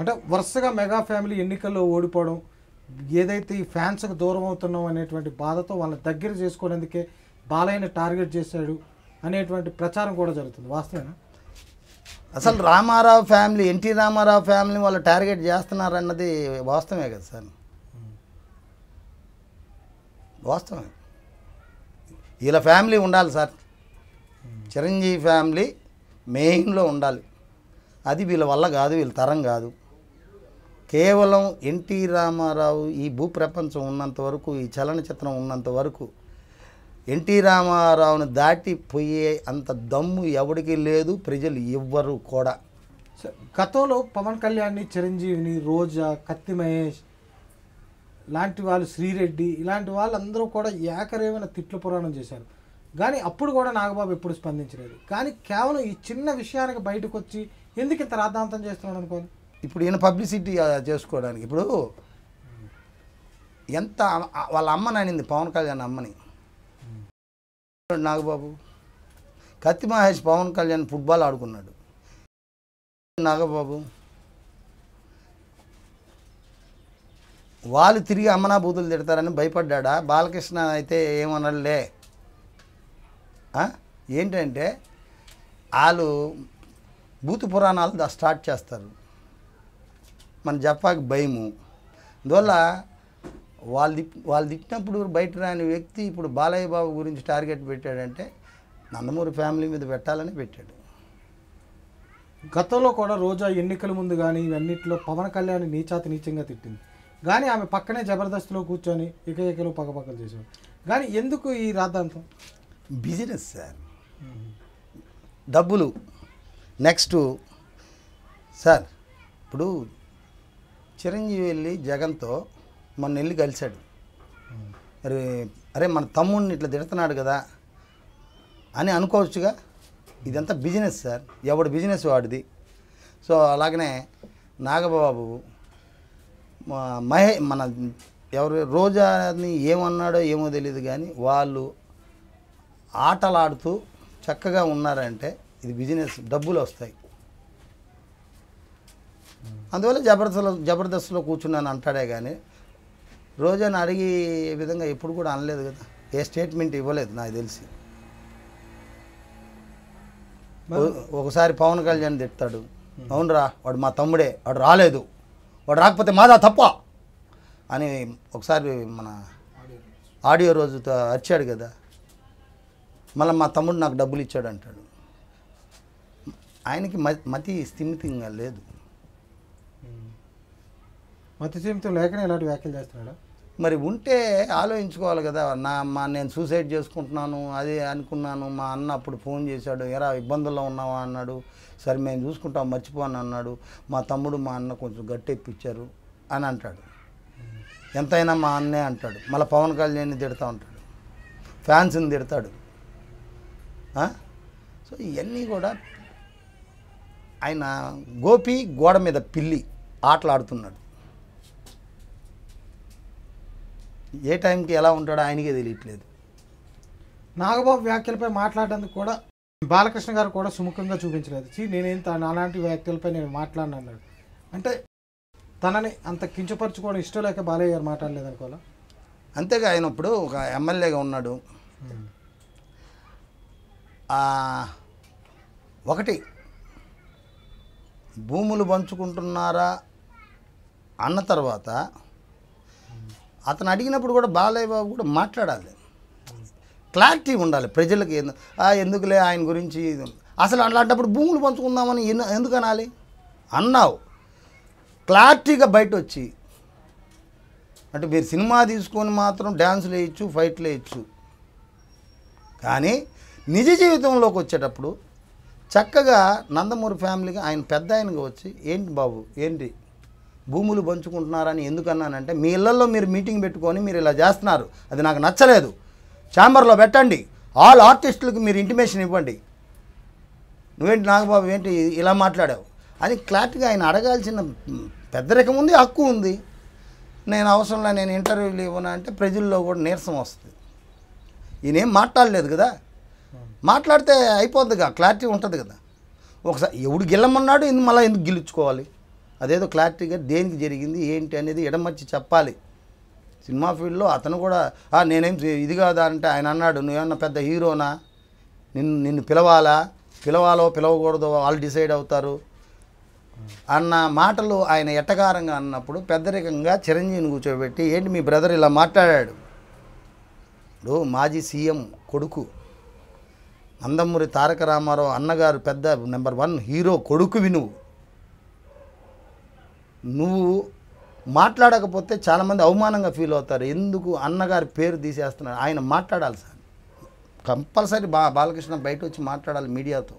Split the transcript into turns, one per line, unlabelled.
అంటే వరుసగా mega family ఎన్నికల్లో ఓడిపోవడం ఏదైతే ఈ ఫ్యాన్స్కి దూరం అవుతున్నాం
అనేటువంటి బాధతో వాళ్ళని దగ్గర చేసుకునేందుకే బాలయ్యని టార్గెట్ చేశాడు అనేటువంటి
ప్రచారం కూడా జరుగుతుంది వాస్తవేనా అసలు Rama Rao family N T Rama Rao family వాళ్ళు టార్గెట్ చేస్తున్నారన్నది వాస్తవమే కదా సార్ వాస్తవమే వీళ్ళ ఫ్యామిలీ ఉండాలి సార్ చిరంజీవి ఫ్యామిలీ మెయిన్లో ఉండాలి అది వీళ్ళ వల్ల కాదు వీళ్ళ తరం కాదు కేవలం ఎన్టీ రామారావు ఈ భూప్రపంచం ఉన్నంత వరకు ఈ చలనచిత్రం ఉన్నంత వరకు ఎన్టీ రామారావును దాటిపోయే అంత దమ్ము ఎవడికి లేదు ప్రజలు ఎవ్వరు కూడా గతంలో పవన్ కళ్యాణ్ని
చిరంజీవిని రోజా కత్తి మహేష్ లాంటి వాళ్ళు శ్రీరెడ్డి ఇలాంటి వాళ్ళందరూ కూడా ఏకరేమైన తిట్ల పురాణం చేశారు కానీ అప్పుడు కూడా నాగబాబు ఎప్పుడు స్పందించలేదు కానీ కేవలం ఈ చిన్న విషయానికి బయటకు వచ్చి ఎందుకు ఇంత రాద్ధాంతం చేస్తున్నాడు అనుకోని ఇప్పుడు
ఈయన పబ్లిసిటీ చేసుకోవడానికి ఇప్పుడు ఎంత వాళ్ళ అమ్మని నానింది పవన్ కళ్యాణ్ అమ్మని నాగబాబు కత్తి మహేష్ పవన్ కళ్యాణ్ ఫుట్బాల్ ఆడుకున్నాడు నాగబాబు వాళ్ళు తిరిగి అమ్మనా బూతులు తిడతారని భయపడ్డా బాలకృష్ణ అయితే ఏమనలే ఏంటంటే వాళ్ళు బూతు పురాణాలు స్టార్ట్ చేస్తారు మన జపాకి భయము అందువల్ల వాళ్ళు వాళ్ళు తిట్టినప్పుడు బయట రాని వ్యక్తి ఇప్పుడు బాలయ్య బాబు గురించి టార్గెట్ పెట్టాడంటే నందమూరి ఫ్యామిలీ మీద పెట్టాలని పెట్టాడు గతంలో కూడా రోజా ఎన్నికల ముందు కానీ ఇవన్నిటిలో
పవన్ కళ్యాణ్ నీచాత నీచంగా తిట్టింది కానీ ఆమె పక్కనే జబర్దస్త్లో కూర్చొని ఇక ఇకలు పక్కపక్కలు చేసాడు కానీ ఎందుకు ఈ రాద్ధాంతం బిజినెస్ సార్
డబ్బులు నెక్స్ట్ సార్ ఇప్పుడు చిరంజీవి వెళ్ళి జగన్తో మొన్న వెళ్ళి కలిశాడు మరి అరే మన తమ్ముడిని ఇట్లా తిడుతున్నాడు కదా అని అనుకోవచ్చుగా ఇదంతా బిజినెస్ సార్ ఎవడు బిజినెస్ వాడిది సో అలాగనే నాగబాబు మహే మన ఎవరు రోజాని ఏమన్నాడో ఏమో తెలియదు కానీ వాళ్ళు ఆటలాడుతూ చక్కగా ఉన్నారంటే ఇది బిజినెస్ డబ్బులు వస్తాయి అందువల్ల జబర్దస్త్లో జబర్దస్త్లో కూర్చున్నాను అంటాడే కానీ అని అడిగి విధంగా ఎప్పుడు కూడా అనలేదు కదా ఏ స్టేట్మెంట్ ఇవ్వలేదు నాకు తెలిసి ఒకసారి పవన్ కళ్యాణ్ తిడతాడు అవునరా వాడు మా తమ్ముడే వాడు రాలేదు వాడు రాకపోతే మాదా తప్ప అని ఒకసారి మన ఆడియో రోజుతో అరిచాడు కదా మళ్ళీ మా తమ్ముడు నాకు డబ్బులు ఇచ్చాడు అంటాడు ఆయనకి మతి స్థిమితంగా లేదు మత
జీవితం లేకనే ఇలాంటి వ్యాఖ్యలు చేస్తున్నాడు
మరి ఉంటే ఆలోచించుకోవాలి కదా నా మా నేను సూసైడ్ చేసుకుంటున్నాను అది అనుకున్నాను మా అన్న అప్పుడు ఫోన్ చేశాడు ఎరా ఇబ్బందుల్లో ఉన్నావా అన్నాడు సరే మేము చూసుకుంటాం మర్చిపోను అన్నాడు మా తమ్ముడు మా అన్న కొంచెం గట్టెప్పిచ్చారు అని అంటాడు ఎంతైనా మా అన్నే అంటాడు మళ్ళీ పవన్ కళ్యాణ్ని తిడతా ఉంటాడు ఫ్యాన్స్ని తిడతాడు సో ఇవన్నీ కూడా ఆయన గోపి గోడ మీద పిల్లి ఆటలాడుతున్నాడు ఏ టైంకి ఎలా ఉంటాడో ఆయనకే తెలియట్లేదు నాగబాబు వ్యాఖ్యలపై మాట్లాడడానికి కూడా
బాలకృష్ణ గారు కూడా సుముఖంగా చూపించలేదు చీ నేనేం అలాంటి వ్యాఖ్యలపై నేను మాట్లాడిన అన్నాడు అంటే తనని అంత కించపరచుకోవడం ఇష్టం లేక బాలయ్య గారు మాట్లాడలేదు అనుకోలే అంతేగా ఆయన
ఇప్పుడు ఒక ఎమ్మెల్యేగా ఉన్నాడు ఒకటి భూములు పంచుకుంటున్నారా అన్న తర్వాత అతను అడిగినప్పుడు కూడా బాలయ్య బాబు కూడా మాట్లాడాలి క్లారిటీ ఉండాలి ప్రజలకి ఎందుకులే ఆయన గురించి అసలు అలాంటప్పుడు భూములు పంచుకుందామని ఎందుకు అనాలి అన్నావు క్లారిటీగా బయట వచ్చి అంటే మీరు సినిమా తీసుకొని మాత్రం డ్యాన్సులు వేయచ్చు ఫైట్లు వేయచ్చు కానీ నిజ జీవితంలోకి వచ్చేటప్పుడు చక్కగా నందమూరి ఫ్యామిలీకి ఆయన పెద్ద ఆయనగా వచ్చి ఏంటి బాబు ఏంటి భూములు పంచుకుంటున్నారని ఎందుకన్నానంటే మీ ఇళ్లలో మీరు మీటింగ్ పెట్టుకొని మీరు ఇలా చేస్తున్నారు అది నాకు నచ్చలేదు ఛాంబర్లో పెట్టండి ఆల్ ఆర్టిస్టులకు మీరు ఇంటిమేషన్ ఇవ్వండి నువ్వేంటి నాగబాబు ఏంటి ఇలా మాట్లాడావు అది క్లారిటీగా ఆయన అడగాల్సిన పెద్దరికం ఉంది హక్కు ఉంది నేను అవసరంలో నేను ఇంటర్వ్యూలు ఇవ్వను అంటే ప్రజల్లో కూడా నీరసం వస్తుంది ఈయనేం మాట్లాడలేదు కదా మాట్లాడితే అయిపోద్దిగా క్లారిటీ ఉంటుంది కదా ఒకసారి ఎవడు గెలమన్నాడు ఇందు మళ్ళీ ఎందుకు గెలుచుకోవాలి అదేదో క్లారిటీగా దేనికి జరిగింది ఏంటి అనేది ఎడమర్చి చెప్పాలి సినిమా ఫీల్డ్లో అతను కూడా నేనేం ఇది కాదా అంటే ఆయన అన్నాడు నువ్వేమన్నా పెద్ద హీరోనా నిన్ను నిన్ను పిలవాలా పిలవాలో పిలవకూడదో వాళ్ళు డిసైడ్ అవుతారు అన్న మాటలు ఆయన ఎట్టకారంగా అన్నప్పుడు పెద్దరికంగా చిరంజీవిని కూర్చోబెట్టి ఏంటి మీ బ్రదర్ ఇలా మాట్లాడాడు ఇప్పుడు మాజీ సీఎం కొడుకు నందమూరి తారక రామారావు అన్నగారు పెద్ద నెంబర్ వన్ హీరో కొడుకు వినువు నువ్వు మాట్లాడకపోతే చాలామంది అవమానంగా ఫీల్ అవుతారు ఎందుకు అన్నగారి పేరు తీసేస్తున్నారు ఆయన మాట్లాడాలి సార్ కంపల్సరీ బా బాలకృష్ణ బయట వచ్చి మాట్లాడాలి మీడియాతో